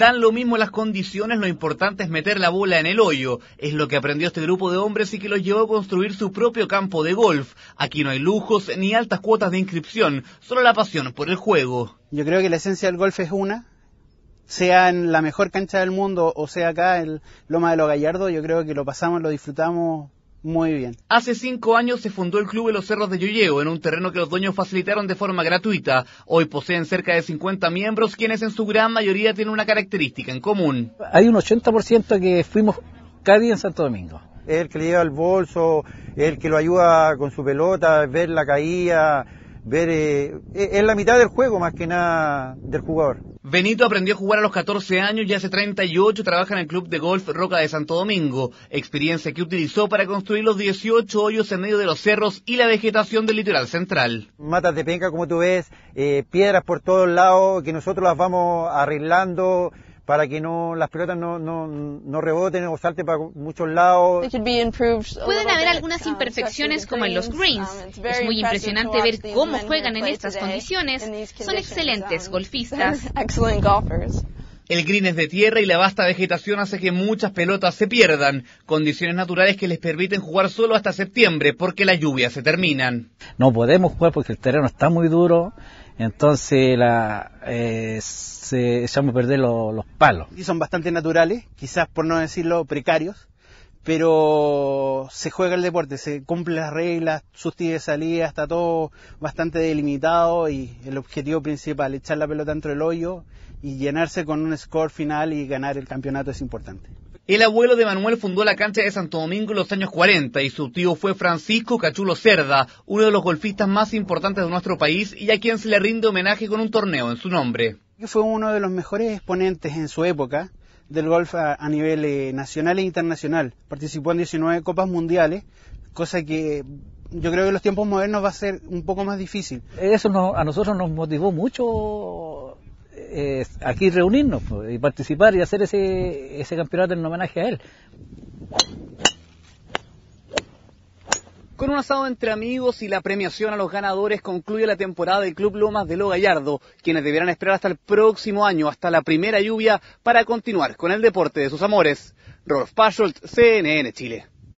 Dan lo mismo las condiciones, lo importante es meter la bola en el hoyo. Es lo que aprendió este grupo de hombres y que los llevó a construir su propio campo de golf. Aquí no hay lujos ni altas cuotas de inscripción, solo la pasión por el juego. Yo creo que la esencia del golf es una, sea en la mejor cancha del mundo o sea acá en Loma de los Gallardos, yo creo que lo pasamos, lo disfrutamos muy bien. Hace cinco años se fundó el Club de los Cerros de Yoyeo en un terreno que los dueños facilitaron de forma gratuita. Hoy poseen cerca de 50 miembros, quienes en su gran mayoría tienen una característica en común. Hay un 80% que fuimos cada día en Santo Domingo. el que le lleva el bolso, el que lo ayuda con su pelota, ver la caída, ver eh, eh, es la mitad del juego más que nada del jugador. Benito aprendió a jugar a los 14 años y hace 38 trabaja en el club de golf Roca de Santo Domingo, experiencia que utilizó para construir los 18 hoyos en medio de los cerros y la vegetación del litoral central. Matas de penca como tú ves, eh, piedras por todos lados que nosotros las vamos arreglando, para que no las pelotas no, no reboten o salten para muchos lados. Pueden haber algunas um, imperfecciones como en los greens. Um, es muy impresionante ver cómo juegan en estas condiciones. Son excelentes um, golfistas. El green es de tierra y la vasta vegetación hace que muchas pelotas se pierdan, condiciones naturales que les permiten jugar solo hasta septiembre porque las lluvias se terminan. No podemos jugar porque el terreno está muy duro entonces la, eh, se echamos perder los palos. Y son bastante naturales, quizás por no decirlo precarios, pero se juega el deporte, se cumplen las reglas, sus de salida, está todo bastante delimitado y el objetivo principal, echar la pelota dentro del hoyo y llenarse con un score final y ganar el campeonato es importante. El abuelo de Manuel fundó la cancha de Santo Domingo en los años 40 y su tío fue Francisco Cachulo Cerda, uno de los golfistas más importantes de nuestro país y a quien se le rinde homenaje con un torneo en su nombre. Fue uno de los mejores exponentes en su época del golf a, nivel eh, nacional e internacional. Participó en 19 copas mundiales, cosa que yo creo que en los tiempos modernos va a ser un poco más difícil. Eso a nosotros nos motivó mucho eh, aquí reunirnos y participar y hacer ese, campeonato en homenaje a él. Con un asado entre amigos y la premiación a los ganadores concluye la temporada del Club Lomas de Lo Gallardo, quienes deberán esperar hasta el próximo año, hasta la primera lluvia, para continuar con el deporte de sus amores. Rolf Pasholt, CNN Chile.